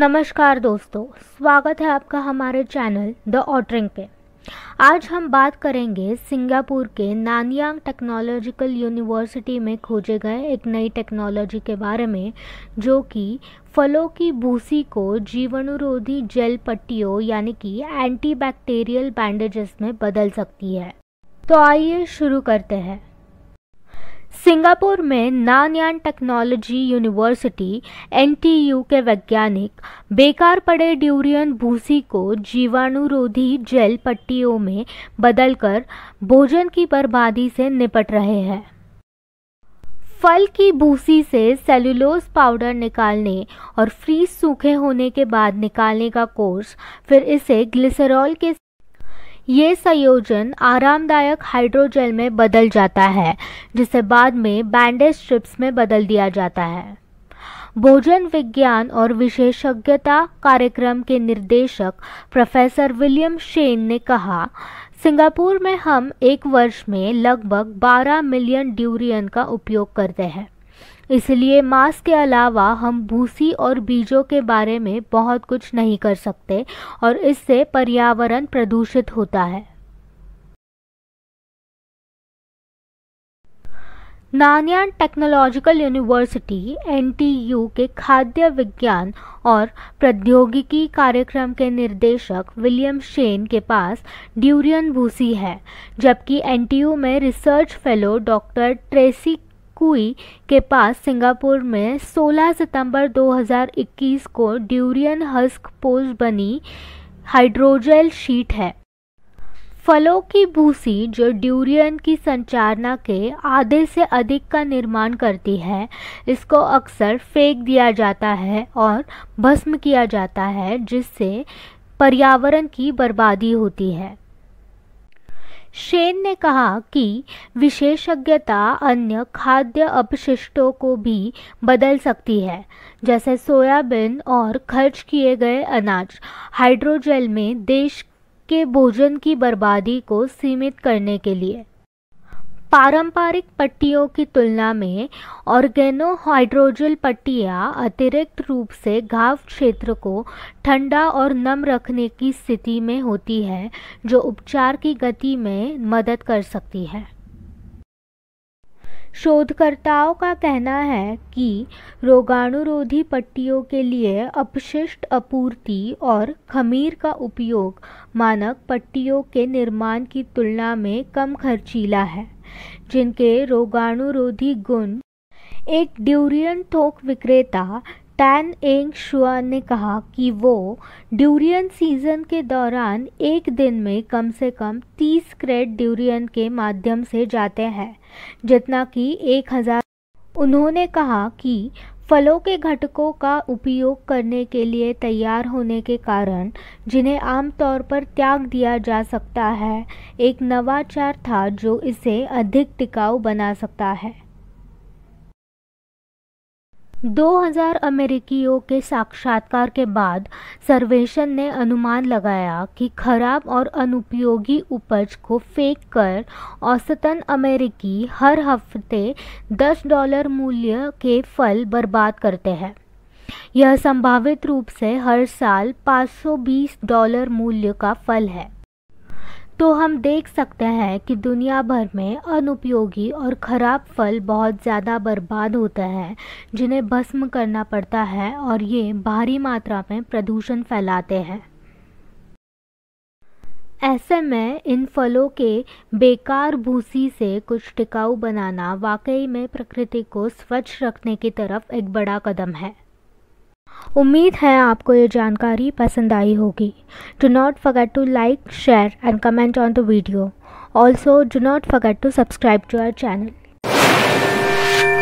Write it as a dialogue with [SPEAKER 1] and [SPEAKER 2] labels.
[SPEAKER 1] नमस्कार दोस्तों स्वागत है आपका हमारे चैनल द ऑटरिंग पे आज हम बात करेंगे सिंगापुर के नानियांग टेक्नोलॉजिकल यूनिवर्सिटी में खोजे गए एक नई टेक्नोलॉजी के बारे में जो कि फलों की भूसी को जीवाणुरोधी जेल पट्टियों यानी कि एंटीबैक्टीरियल बैंडेजेस में बदल सकती है तो आइए शुरू करते हैं सिंगापुर में नानयान टेक्नोलॉजी यूनिवर्सिटी एन के वैज्ञानिक बेकार पड़े ड्यूरियन भूसी को जीवाणुरोधी जेल पट्टियों में बदलकर भोजन की बर्बादी से निपट रहे हैं फल की भूसी से सेलुलोज पाउडर निकालने और फ्रीज सूखे होने के बाद निकालने का कोर्स फिर इसे ग्लिसरॉल के ये संयोजन आरामदायक हाइड्रोजेल में बदल जाता है जिसे बाद में बैंडेज स्ट्रिप्स में बदल दिया जाता है भोजन विज्ञान और विशेषज्ञता कार्यक्रम के निर्देशक प्रोफेसर विलियम शेन ने कहा सिंगापुर में हम एक वर्ष में लगभग 12 मिलियन ड्यूरियन का उपयोग करते हैं इसलिए मांस के अलावा हम भूसी और बीजों के बारे में बहुत कुछ नहीं कर सकते और इससे पर्यावरण प्रदूषित होता है नानियान टेक्नोलॉजिकल यूनिवर्सिटी एनटीयू के खाद्य विज्ञान और प्रौद्योगिकी कार्यक्रम के निर्देशक विलियम शेन के पास ड्यूरियन भूसी है जबकि एनटीयू में रिसर्च फेलो डॉक्टर ट्रेसी कुई के पास सिंगापुर में 16 सितंबर 2021 को ड्यूरियन हस्क पोज बनी हाइड्रोजेल शीट है फलों की भूसी जो ड्यूरियन की संचारना के आधे से अधिक का निर्माण करती है इसको अक्सर फेंक दिया जाता है और भस्म किया जाता है जिससे पर्यावरण की बर्बादी होती है शेन ने कहा कि विशेषज्ञता अन्य खाद्य अपशिष्टों को भी बदल सकती है जैसे सोयाबीन और खर्च किए गए अनाज हाइड्रोजेल में देश के भोजन की बर्बादी को सीमित करने के लिए पारंपरिक पट्टियों की तुलना में ऑर्गेनोहाइड्रोजल पट्टियाँ अतिरिक्त रूप से घाव क्षेत्र को ठंडा और नम रखने की स्थिति में होती है जो उपचार की गति में मदद कर सकती है शोधकर्ताओं का कहना है कि रोगाणुरोधी पट्टियों के लिए अपशिष्ट आपूर्ति और खमीर का उपयोग मानक पट्टियों के निर्माण की तुलना में कम खर्चीला है जिनके रोगाणुरोधी गुण एक ड्यूरियन थोक विक्रेता टैन एंग शुआ ने कहा कि वो ड्यूरियन सीजन के दौरान एक दिन में कम से कम 30 क्रेड ड्यूरियन के माध्यम से जाते हैं जितना कि एक हजार उन्होंने कहा कि फलों के घटकों का उपयोग करने के लिए तैयार होने के कारण जिन्हें आमतौर पर त्याग दिया जा सकता है एक नवाचार था जो इसे अधिक टिकाऊ बना सकता है 2000 अमेरिकियों के साक्षात्कार के बाद सर्वेक्षण ने अनुमान लगाया कि खराब और अनुपयोगी उपज को फेंक कर औसतन अमेरिकी हर हफ्ते 10 डॉलर मूल्य के फल बर्बाद करते हैं यह संभावित रूप से हर साल 520 डॉलर मूल्य का फल है तो हम देख सकते हैं कि दुनिया भर में अनुपयोगी और ख़राब फल बहुत ज़्यादा बर्बाद होते हैं जिन्हें भस्म करना पड़ता है और ये भारी मात्रा में प्रदूषण फैलाते हैं ऐसे में इन फलों के बेकार भूसी से कुछ टिकाऊ बनाना वाकई में प्रकृति को स्वच्छ रखने की तरफ एक बड़ा कदम है उम्मीद है आपको ये जानकारी पसंद आई होगी do not forget to like share and comment on the video also do not forget to subscribe to our channel